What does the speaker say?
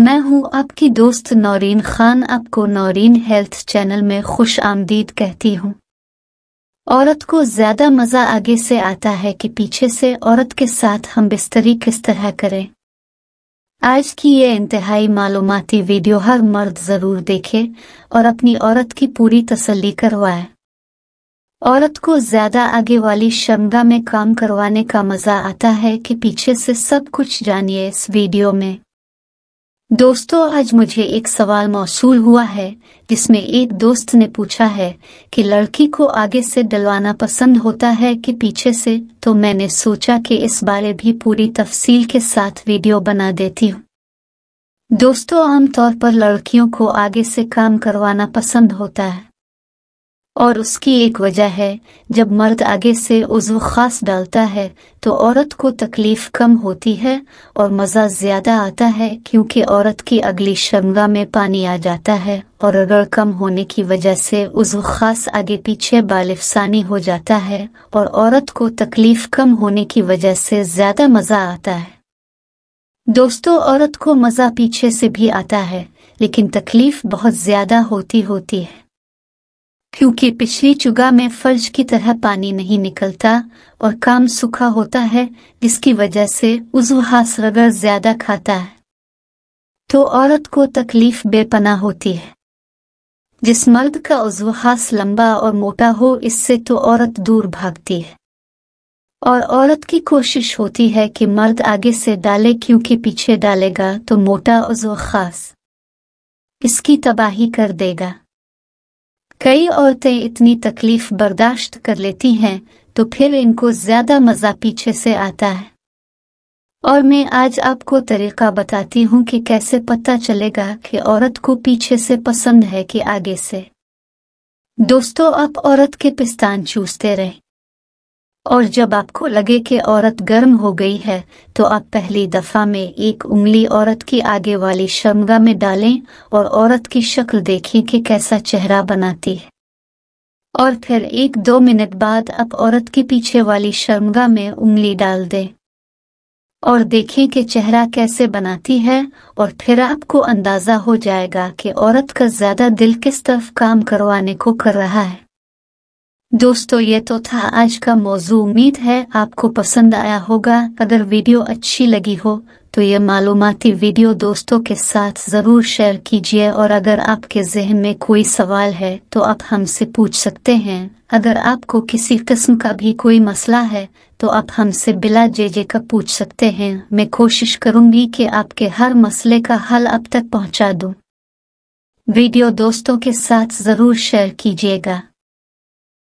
मैं हूं आपकी दोस्त नौरीन खान आपको नौरीन हेल्थ चैनल में खुश आमदीद कहती हूं औरत को ज्यादा मजा आगे से आता है कि पीछे से औरत के साथ हम बिस्तरी किस तरह करें आज की ये इंतहाई मालूमती वीडियो हर मर्द जरूर देखे और अपनी औरत की पूरी तसल्ली करवाए औरत को ज्यादा आगे वाली शमदा में काम करवाने का मजा आता है कि पीछे से सब कुछ जानिए इस वीडियो में दोस्तों आज मुझे एक सवाल मौसू हुआ है जिसमें एक दोस्त ने पूछा है कि लड़की को आगे से डलवाना पसंद होता है कि पीछे से तो मैंने सोचा कि इस बारे भी पूरी तफसील के साथ वीडियो बना देती हूँ दोस्तों आमतौर पर लड़कियों को आगे से काम करवाना पसंद होता है और उसकी एक वजह है जब मर्द आगे से उजू खास डालता है तो औरत को तकलीफ कम होती है और मज़ा ज़्यादा आता है क्योंकि औरत की अगली शर्मगा में पानी आ जाता है और अगर कम होने की वजह से उजू खास आगे पीछे बालिफसानी हो जाता है और औरत को तकलीफ कम होने की वजह से ज़्यादा मज़ा आता है दोस्तों औरत को मज़ा पीछे से भी आता है लेकिन तकलीफ बहुत ज़्यादा होती होती है क्योंकि पिछली चुगा में फर्ज की तरह पानी नहीं निकलता और काम सूखा होता है जिसकी वजह से उजु हासरगर ज्यादा खाता है तो औरत को तकलीफ बेपना होती है जिस मर्द का उजु हास लंबा और मोटा हो इससे तो औरत दूर भागती है और औरत की कोशिश होती है कि मर्द आगे से डाले क्योंकि पीछे डालेगा तो मोटा उजो खास इसकी तबाही कर देगा कई औरतें इतनी तकलीफ बर्दाश्त कर लेती हैं तो फिर इनको ज्यादा मजा पीछे से आता है और मैं आज आपको तरीका बताती हूँ कि कैसे पता चलेगा कि औरत को पीछे से पसंद है कि आगे से दोस्तों आप औरत के पिस्तान चूसते रहें और जब आपको लगे कि औरत गर्म हो गई है तो आप पहली दफा में एक उंगली औरत की आगे वाली शर्मगा में डालें और औरत की शक्ल देखें कि कैसा चेहरा बनाती है और फिर एक दो मिनट बाद आप औरत के पीछे वाली शर्मगा में उंगली डाल दें और देखें कि चेहरा कैसे बनाती है और फिर आपको अंदाजा हो जाएगा कि औरत का ज्यादा दिल किस तरफ काम करवाने को कर रहा है दोस्तों ये तो था आज का मौजू उम्मीद है आपको पसंद आया होगा अगर वीडियो अच्छी लगी हो तो ये मालूमती वीडियो दोस्तों के साथ ज़रूर शेयर कीजिए और अगर आपके जहन में कोई सवाल है तो आप हमसे पूछ सकते हैं अगर आपको किसी किस्म का भी कोई मसला है तो आप हमसे बिला जे जे का पूछ सकते हैं मैं कोशिश करूंगी कि आपके हर मसले का हल अब तक पहुंचा दूं। वीडियो दोस्तों के साथ ज़रूर शेयर कीजिएगा